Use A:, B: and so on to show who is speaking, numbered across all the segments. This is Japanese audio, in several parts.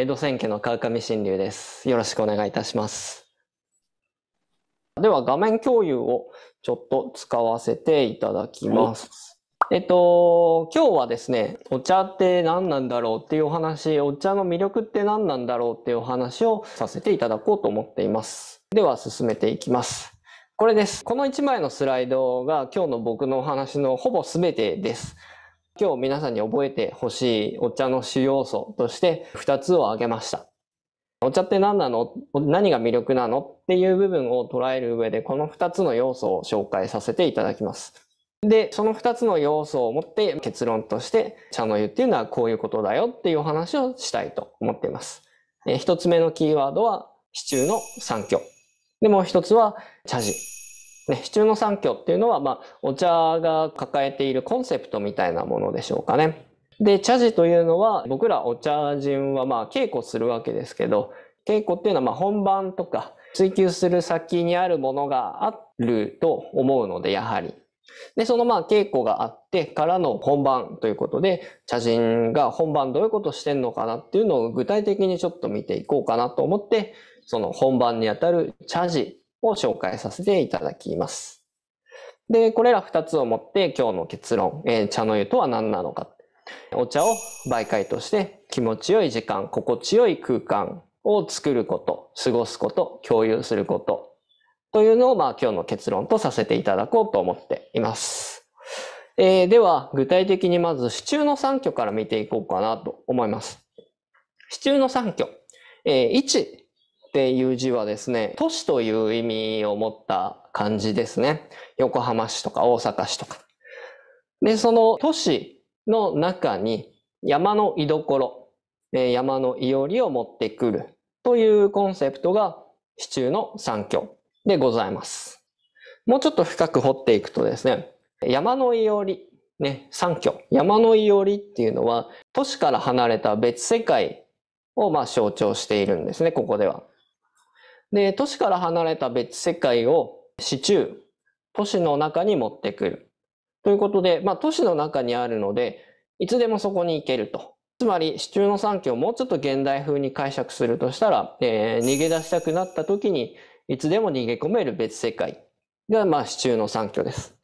A: 江戸選挙の川上新流です。よろしくお願いいたします。では画面共有をちょっと使わせていただきます。えっと、今日はですね、お茶って何なんだろうっていうお話、お茶の魅力って何なんだろうっていうお話をさせていただこうと思っています。では進めていきます。これです。この1枚のスライドが今日の僕のお話のほぼ全てです。今日皆さんに覚えてほしいお茶の主要素として2つを挙げました。お茶って何なの何が魅力なのっていう部分を捉える上で、この2つの要素を紹介させていただきます。で、その2つの要素をもって結論として、茶の湯っていうのはこういうことだよっていうお話をしたいと思っています。え1つ目のキーワードは、支柱の三挙。で、もう1つは、茶事。で市中の三教っていうのは、まあ、お茶が抱えているコンセプトみたいなものでしょうかね。で、茶事というのは、僕らお茶人はまあ稽古するわけですけど、稽古っていうのはまあ本番とか追求する先にあるものがあると思うので、やはり。で、そのまあ稽古があってからの本番ということで、茶人が本番どういうことしてんのかなっていうのを具体的にちょっと見ていこうかなと思って、その本番にあたる茶事を紹介させていただきます。で、これら2つをもって今日の結論、えー、茶の湯とは何なのか。お茶を媒介として気持ちよい時間、心地よい空間を作ること、過ごすこと、共有すること、というのを、まあ、今日の結論とさせていただこうと思っています。えー、では、具体的にまず、支柱の3挙から見ていこうかなと思います。支柱の3挙。えー、1、っていう字はですね、都市という意味を持った漢字ですね。横浜市とか大阪市とか。で、その都市の中に山の居所、え山のいおりを持ってくるというコンセプトが市中の三教でございます。もうちょっと深く掘っていくとですね、山のいおり、ね、三教、山のいおりっていうのは都市から離れた別世界をまあ象徴しているんですね、ここでは。で、都市から離れた別世界を市中、都市の中に持ってくる。ということで、まあ都市の中にあるので、いつでもそこに行けると。つまり、市中の産業をもうちょっと現代風に解釈するとしたら、えー、逃げ出したくなった時に、いつでも逃げ込める別世界が、まあ市中の産業です。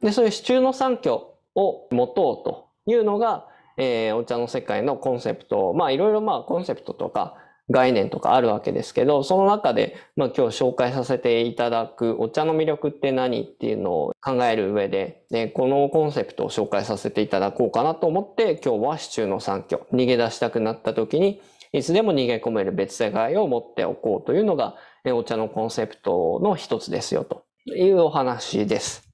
A: で、そういう市中の産業を持とうというのが、えー、お茶の世界のコンセプト。まあいろいろまあコンセプトとか、概念とかあるわけですけど、その中で、まあ、今日紹介させていただくお茶の魅力って何っていうのを考える上で、ね、このコンセプトを紹介させていただこうかなと思って今日は市中の三挙、逃げ出したくなった時にいつでも逃げ込める別世界を持っておこうというのがお茶のコンセプトの一つですよというお話です。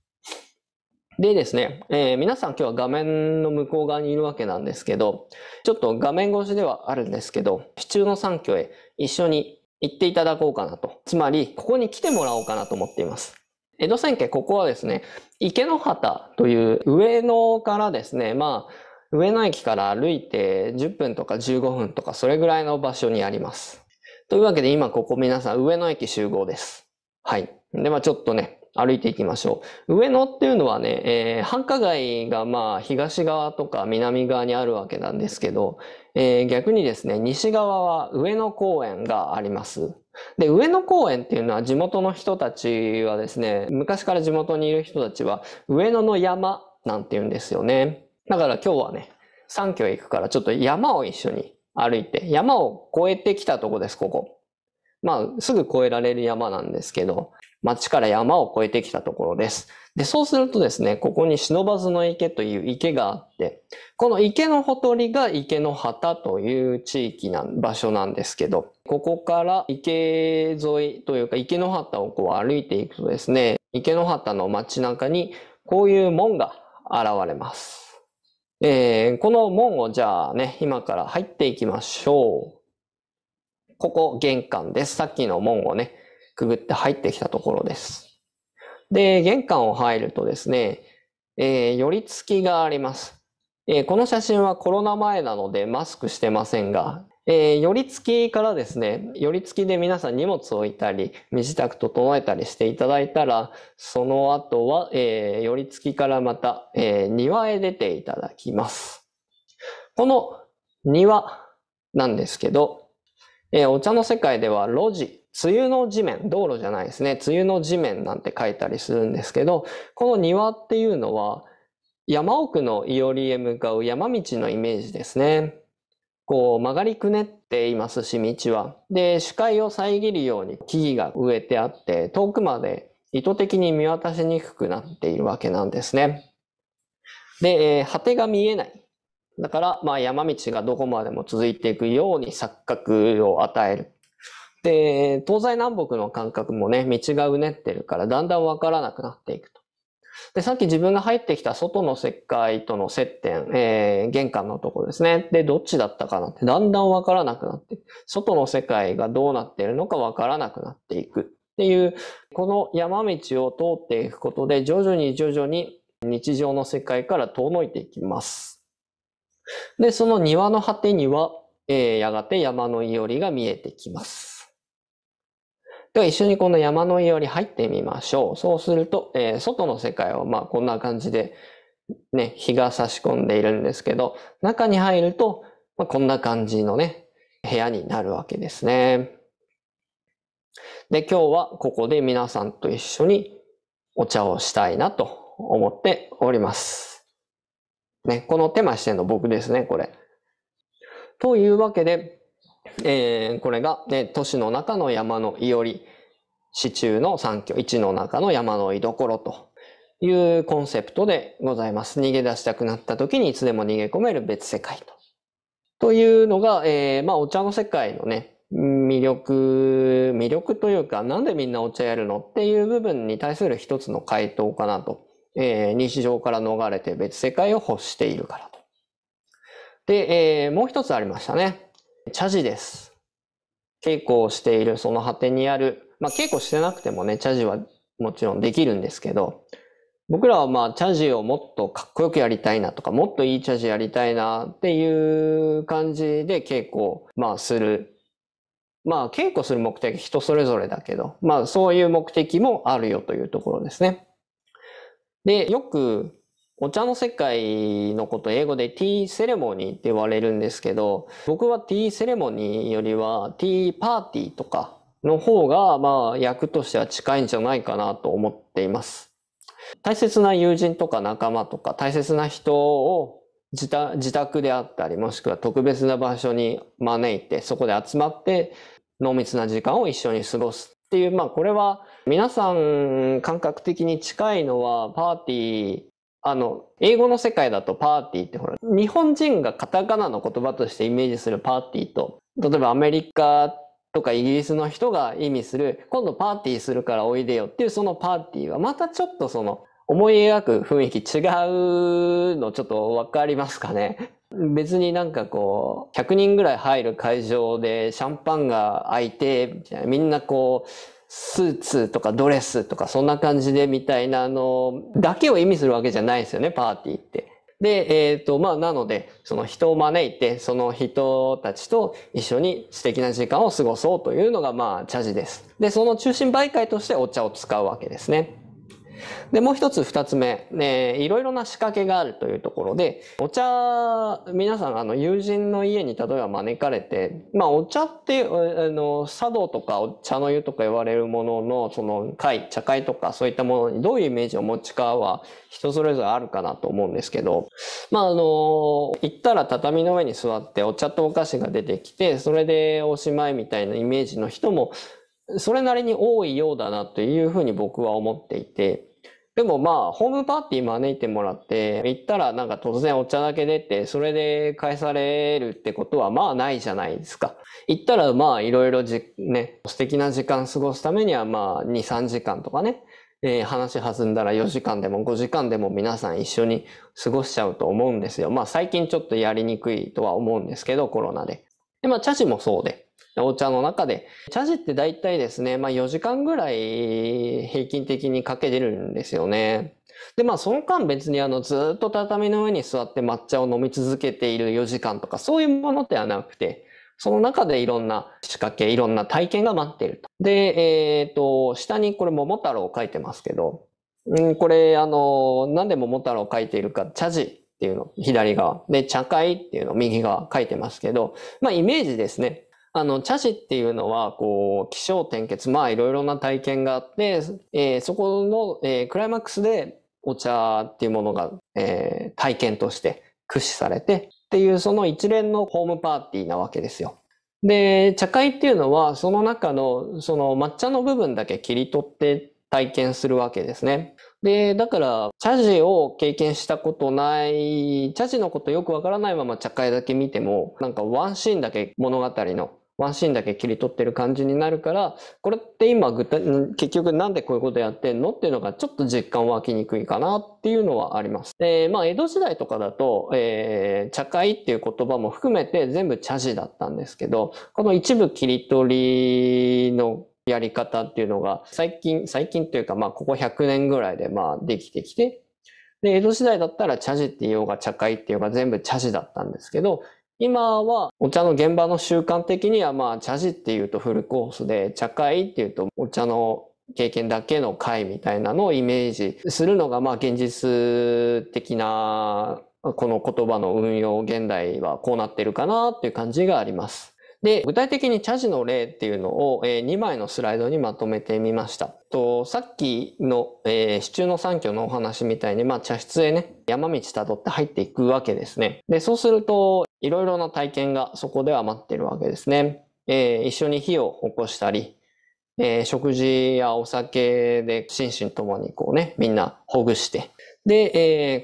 A: でですね、えー、皆さん今日は画面の向こう側にいるわけなんですけど、ちょっと画面越しではあるんですけど、支柱の三挙へ一緒に行っていただこうかなと。つまり、ここに来てもらおうかなと思っています。江戸線家、ここはですね、池の畑という上野からですね、まあ、上野駅から歩いて10分とか15分とかそれぐらいの場所にあります。というわけで今ここ皆さん上野駅集合です。はい。で、まあちょっとね、歩いていきましょう。上野っていうのはね、えー、繁華街がまあ東側とか南側にあるわけなんですけど、えー、逆にですね、西側は上野公園があります。で、上野公園っていうのは地元の人たちはですね、昔から地元にいる人たちは上野の山なんて言うんですよね。だから今日はね、三キ行くからちょっと山を一緒に歩いて、山を越えてきたとこです、ここ。まあ、すぐ越えられる山なんですけど、町から山を越えてきたところです。で、そうするとですね、ここに忍ばずの池という池があって、この池のほとりが池の旗という地域な、場所なんですけど、ここから池沿いというか池の旗をこう歩いていくとですね、池の旗の街中にこういう門が現れます。えー、この門をじゃあね、今から入っていきましょう。ここ玄関です。さっきの門をね、くぐって入ってきたところです。で、玄関を入るとですね、えー、寄り付きがあります。えー、この写真はコロナ前なのでマスクしてませんが、えー、寄り付きからですね、寄り付きで皆さん荷物を置いたり、身支度整えたりしていただいたら、その後は、えー、寄り付きからまた、えー、庭へ出ていただきます。この庭なんですけど、えー、お茶の世界では路地梅雨の地面、道路じゃないですね。梅雨の地面なんて書いたりするんですけど、この庭っていうのは、山奥のいおりへ向かう山道のイメージですね。こう曲がりくねっていますし、道は。で、視界を遮るように木々が植えてあって、遠くまで意図的に見渡しにくくなっているわけなんですね。で、えー、果てが見えない。だから、まあ山道がどこまでも続いていくように錯覚を与える。で、東西南北の感覚もね、道がうねってるから、だんだんわからなくなっていくと。で、さっき自分が入ってきた外の世界との接点、えー、玄関のところですね。で、どっちだったかなって、だんだんわからなくなって、外の世界がどうなっているのかわからなくなっていくっていう、この山道を通っていくことで、徐々に徐々に日常の世界から遠のいていきます。で、その庭の果てには、えー、やがて山のいおりが見えてきます。では一緒にこの山の家に入ってみましょう。そうすると、えー、外の世界はまあこんな感じで、ね、日が差し込んでいるんですけど、中に入ると、まあ、こんな感じのね、部屋になるわけですね。で、今日はここで皆さんと一緒にお茶をしたいなと思っております。ね、この手間しての僕ですね、これ。というわけで、えー、これが、ね、都市の中の山のいおり、市中の三居、市の中の山の居所というコンセプトでございます。逃げ出したくなった時にいつでも逃げ込める別世界と。というのが、えー、まあ、お茶の世界のね、魅力、魅力というか、なんでみんなお茶やるのっていう部分に対する一つの回答かなと。えー、日常から逃れて別世界を欲しているからと。で、えー、もう一つありましたね。ャジです。稽古をしているその果てにある、まあ稽古してなくてもね、チャジはもちろんできるんですけど、僕らはまあャジをもっとかっこよくやりたいなとか、もっといいチャジやりたいなっていう感じで稽古をまあする。まあ稽古する目的人それぞれだけど、まあそういう目的もあるよというところですね。で、よくお茶の世界のこと英語でティーセレモニーって言われるんですけど、僕はティーセレモニーよりはティーパーティーとかの方が、まあ、役としては近いんじゃないかなと思っています。大切な友人とか仲間とか大切な人を自宅であったり、もしくは特別な場所に招いて、そこで集まって濃密な時間を一緒に過ごすっていう、まあこれは皆さん感覚的に近いのはパーティーあの、英語の世界だとパーティーってほら、日本人がカタカナの言葉としてイメージするパーティーと、例えばアメリカとかイギリスの人が意味する、今度パーティーするからおいでよっていうそのパーティーは、またちょっとその、思い描く雰囲気違うのちょっとわかりますかね。別になんかこう、100人ぐらい入る会場でシャンパンが開いて、みんなこう、スーツとかドレスとかそんな感じでみたいなのだけを意味するわけじゃないですよね、パーティーって。で、えっ、ー、と、まあ、なので、その人を招いて、その人たちと一緒に素敵な時間を過ごそうというのが、まあ、茶事です。で、その中心媒介としてお茶を使うわけですね。で、もう一つ二つ目、ね、いろいろな仕掛けがあるというところで、お茶、皆さん、あの、友人の家に例えば招かれて、まあ、お茶って、あの、茶道とかお茶の湯とか言われるものの、その会、茶会とかそういったものにどういうイメージをお持ちかは人それぞれあるかなと思うんですけど、まあ、あの、行ったら畳の上に座ってお茶とお菓子が出てきて、それでおしまいみたいなイメージの人も、それなりに多いようだなというふうに僕は思っていて、でもまあ、ホームパーティー招いてもらって、行ったらなんか突然お茶だけ出て、それで返されるってことはまあないじゃないですか。行ったらまあ、いろいろじ、ね、素敵な時間過ごすためにはまあ、2、3時間とかね、えー、話弾んだら4時間でも5時間でも皆さん一緒に過ごしちゃうと思うんですよ。まあ、最近ちょっとやりにくいとは思うんですけど、コロナで。で、まあ、茶事もそうで。お茶の中で。茶事って大体ですね、まあ4時間ぐらい平均的にかけてるんですよね。で、まあその間別にあのずっと畳の上に座って抹茶を飲み続けている4時間とかそういうものではなくて、その中でいろんな仕掛け、いろんな体験が待っていると。で、えっ、ー、と、下にこれ桃太郎を書いてますけど、ん、これあの、なんで桃太郎を書いているか、茶事っていうの、左側。で、茶会っていうの、右側書いてますけど、まあイメージですね。あの、茶事っていうのは、こう、気象転結、まあいろいろな体験があって、えー、そこの、えー、クライマックスでお茶っていうものが、えー、体験として駆使されてっていうその一連のホームパーティーなわけですよ。で、茶会っていうのはその中のその抹茶の部分だけ切り取って体験するわけですね。で、だから、茶事を経験したことない、茶事のことよくわからないまま茶会だけ見ても、なんかワンシーンだけ物語のワンシーンだけ切り取ってる感じになるから、これって今具体、結局なんでこういうことやってんのっていうのがちょっと実感湧きにくいかなっていうのはあります。まあ、江戸時代とかだと、えー、茶会っていう言葉も含めて全部茶事だったんですけど、この一部切り取りのやり方っていうのが最近、最近というかまあここ100年ぐらいでまあできてきて、で、江戸時代だったら茶事って言おうが茶会っていうが全部茶事だったんですけど、今はお茶の現場の習慣的にはまあ茶事っていうとフルコースで茶会っていうとお茶の経験だけの会みたいなのをイメージするのがまあ現実的なこの言葉の運用現代はこうなってるかなっていう感じがあります。で、具体的に茶事の例っていうのを、え2枚のスライドにまとめてみました。とさっきの、えー、支柱の三挙のお話みたいに、まあ、茶室へね、山道たどって入っていくわけですね。で、そうすると、いろいろな体験がそこでは待ってるわけですね。えー、一緒に火を起こしたり、えー、食事やお酒で心身ともにこうね、みんなほぐして、で、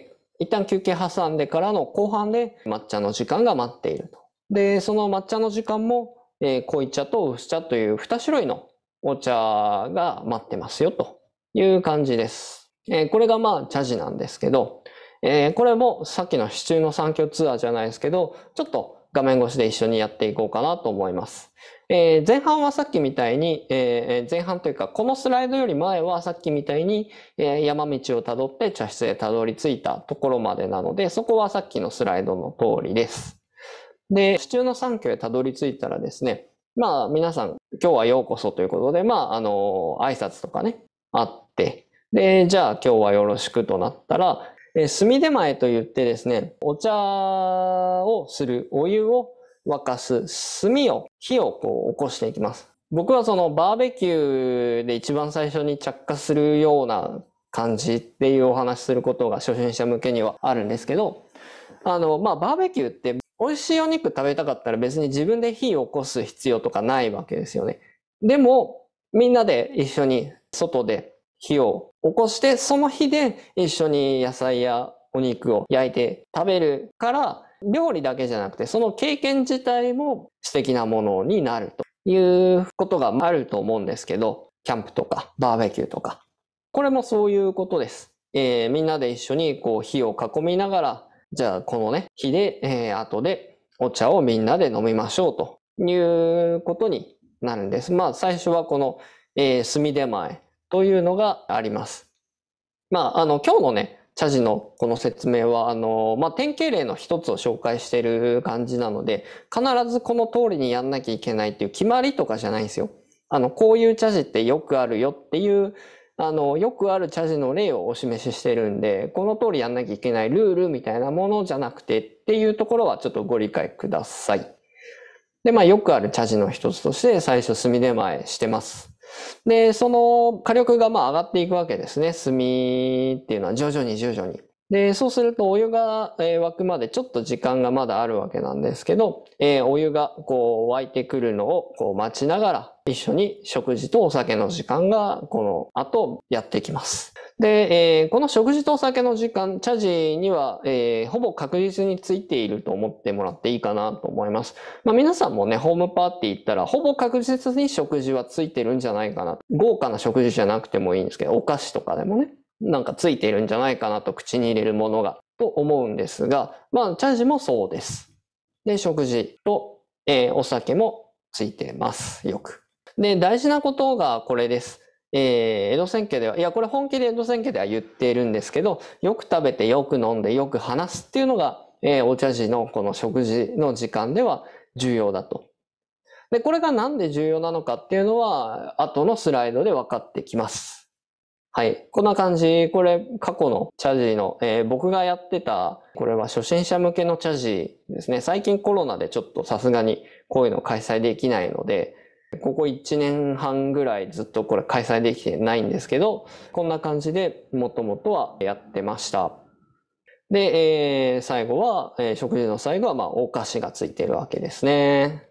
A: えー、一旦休憩挟んでからの後半で抹茶の時間が待っていると。で、その抹茶の時間も、えー、濃茶と薄茶という二種類のお茶が待ってますよという感じです。えー、これがまあ茶事なんですけど、えー、これもさっきの支柱の三強ツアーじゃないですけど、ちょっと画面越しで一緒にやっていこうかなと思います。えー、前半はさっきみたいに、えー、前半というか、このスライドより前はさっきみたいに、え山道をたどって茶室へたどり着いたところまでなので、そこはさっきのスライドの通りです。で、支柱の三強へたどり着いたらですね、まあ皆さん、今日はようこそということで、まああの、挨拶とかね、あって、で、じゃあ今日はよろしくとなったら、え炭出前と言ってですね、お茶をする、お湯を沸かす炭を、火をこう起こしていきます。僕はそのバーベキューで一番最初に着火するような感じっていうお話することが初心者向けにはあるんですけど、あの、まあ、バーベキューって美味しいお肉食べたかったら別に自分で火を起こす必要とかないわけですよね。でも、みんなで一緒に外で火を起こして、その火で一緒に野菜やお肉を焼いて食べるから、料理だけじゃなくて、その経験自体も素敵なものになるということがあると思うんですけど、キャンプとかバーベキューとか。これもそういうことです。えー、みんなで一緒にこう火を囲みながら、じゃあこのね、火で、えー、後でお茶をみんなで飲みましょうということになるんです。まあ最初はこの、えー、炭手前というのがあります。まあ、あの、今日のね、茶事のこの説明は、あの、まあ、典型例の一つを紹介している感じなので、必ずこの通りにやんなきゃいけないっていう決まりとかじゃないんですよ。あの、こういう茶事ってよくあるよっていう、あの、よくある茶事の例をお示ししてるんで、この通りやんなきゃいけないルールみたいなものじゃなくてっていうところはちょっとご理解ください。で、まあ、よくある茶事の一つとして、最初、墨手前してます。で、その火力がまあ上がっていくわけですね。炭っていうのは徐々に徐々に。で、そうするとお湯が沸くまでちょっと時間がまだあるわけなんですけど、えー、お湯がこう沸いてくるのをこう待ちながら一緒に食事とお酒の時間がこの後やってきます。で、えー、この食事とお酒の時間、茶事には、えー、ほぼ確実についていると思ってもらっていいかなと思います。まあ、皆さんもね、ホームパーティー行ったら、ほぼ確実に食事はついてるんじゃないかな。豪華な食事じゃなくてもいいんですけど、お菓子とかでもね。なんかついているんじゃないかなと口に入れるものがと思うんですが、まあ、チャージもそうです。で、食事と、えー、お酒もついてます。よく。で、大事なことがこれです。えー、江戸選家では、いや、これ本気で江戸選家では言っているんですけど、よく食べて、よく飲んで、よく話すっていうのが、えー、お茶事のこの食事の時間では重要だと。で、これがなんで重要なのかっていうのは、後のスライドで分かってきます。はい。こんな感じ。これ、過去のチャジの、えー、僕がやってた、これは初心者向けのチャジですね。最近コロナでちょっとさすがにこういうの開催できないので、ここ1年半ぐらいずっとこれ開催できてないんですけど、こんな感じでもともとはやってました。で、えー、最後は、えー、食事の最後は、まあ、お菓子がついてるわけですね。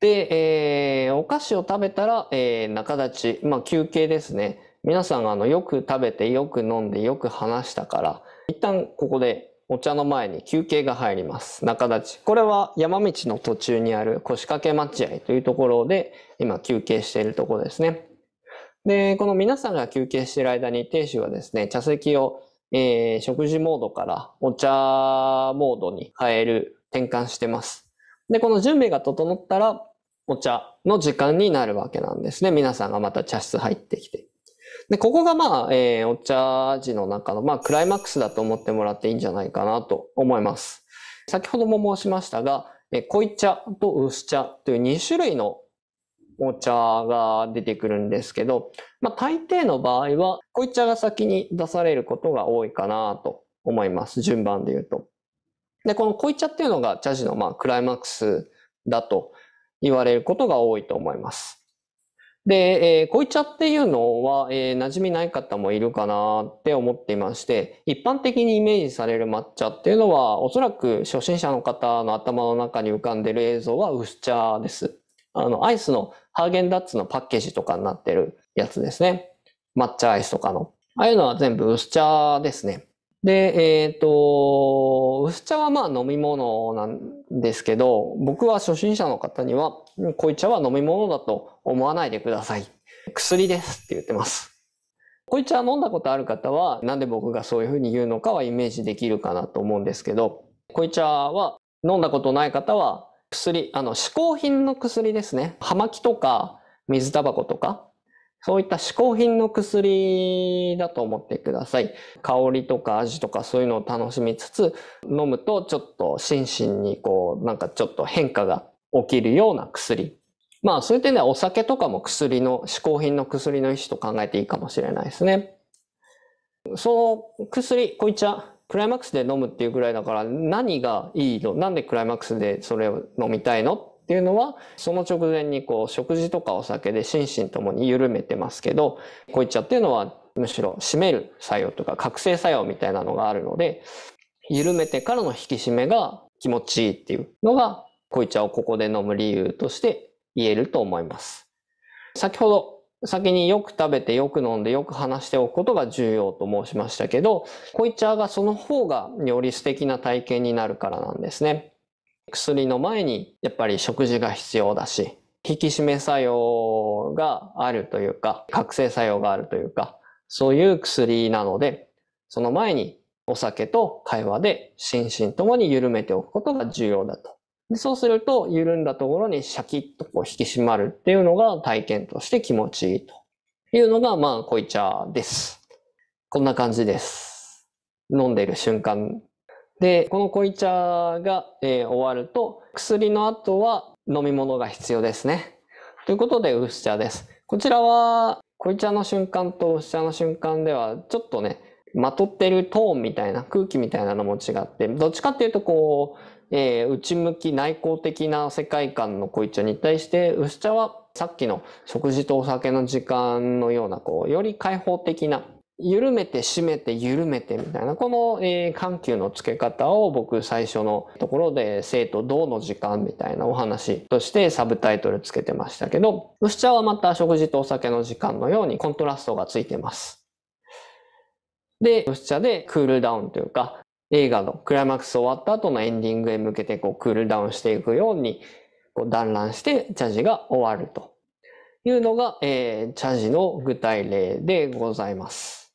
A: で、えー、お菓子を食べたら、えー、中立ち、まあ、休憩ですね。皆さんがあのよく食べてよく飲んでよく話したから一旦ここでお茶の前に休憩が入ります中立ちこれは山道の途中にある腰掛け待合というところで今休憩しているところですねでこの皆さんが休憩している間に亭主はですね茶席を、えー、食事モードからお茶モードに変える転換してますでこの準備が整ったらお茶の時間になるわけなんですね皆さんがまた茶室入ってきてで、ここがまあ、えー、お茶味の中の、まあ、クライマックスだと思ってもらっていいんじゃないかなと思います。先ほども申しましたが、えー、濃茶と薄茶という2種類のお茶が出てくるんですけど、まあ、大抵の場合は、濃茶が先に出されることが多いかなと思います。順番で言うと。で、この濃茶っていうのが茶事のまあクライマックスだと言われることが多いと思います。で、えー、い茶っていうのは、えー、馴染みない方もいるかなって思っていまして、一般的にイメージされる抹茶っていうのは、おそらく初心者の方の頭の中に浮かんでる映像は薄茶です。あの、アイスのハーゲンダッツのパッケージとかになってるやつですね。抹茶アイスとかの。ああいうのは全部薄茶ですね。で、えっ、ー、と、薄茶はまあ飲み物なんですけど、僕は初心者の方には、濃茶は飲み物だと思わないでください。薬ですって言ってます。濃茶飲んだことある方は、なんで僕がそういうふうに言うのかはイメージできるかなと思うんですけど、濃茶は飲んだことない方は、薬、あの、嗜好品の薬ですね。葉巻とか、水タバコとか、そういった嗜好品の薬だと思ってください。香りとか味とかそういうのを楽しみつつ、飲むとちょっと心身にこう、なんかちょっと変化が起きるような薬。まあそういう点ではお酒とかも薬の、嗜好品の薬の一種と考えていいかもしれないですね。その薬、こいちゃ、クライマックスで飲むっていうぐらいだから何がいいのなんでクライマックスでそれを飲みたいのっていうのは、その直前にこう、食事とかお酒で心身ともに緩めてますけど、こういっちゃっていうのは、むしろ締める作用とか覚醒作用みたいなのがあるので、緩めてからの引き締めが気持ちいいっていうのが、こい茶をここで飲む理由として言えると思います。先ほど先によく食べてよく飲んでよく話しておくことが重要と申しましたけど、こい茶がその方がより素敵な体験になるからなんですね。薬の前にやっぱり食事が必要だし、引き締め作用があるというか、覚醒作用があるというか、そういう薬なので、その前にお酒と会話で心身ともに緩めておくことが重要だと。でそうすると、緩んだところにシャキッとこう引き締まるっていうのが体験として気持ちいいというのが、まあ、濃茶です。こんな感じです。飲んでいる瞬間で、この濃茶が、えー、終わると、薬の後は飲み物が必要ですね。ということで、薄茶です。こちらは、濃茶の瞬間と薄茶の瞬間では、ちょっとね、まとってるトーンみたいな、空気みたいなのも違って、どっちかっていうと、こう、えー、内向き、内向的な世界観の濃茶に対して、薄茶はさっきの食事とお酒の時間のような、こう、より開放的な緩めて締めて緩めてみたいな、この、えー、緩急の付け方を僕最初のところで生と同の時間みたいなお話としてサブタイトルつけてましたけど、薄茶はまた食事とお酒の時間のようにコントラストがついてます。で、薄茶でクールダウンというか、映画のクライマックス終わった後のエンディングへ向けてこうクールダウンしていくようにこう団乱して茶事が終わるというのが、えー、茶事の具体例でございます。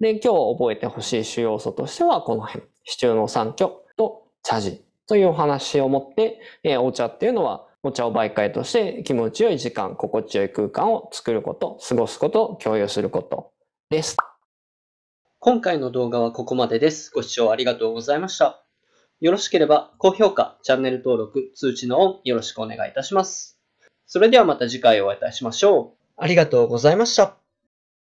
A: で、今日覚えてほしい主要素としてはこの辺、支柱の三挙と茶事というお話をもって、えー、お茶っていうのはお茶を媒介として気持ちよい時間、心地よい空間を作ること、過ごすこと、共有することです。今回の動画はここまでです。ご視聴ありがとうございました。よろしければ高評価、チャンネル登録、通知のオンよろしくお願いいたします。それではまた次回お会いいたしましょう。ありがとうございました。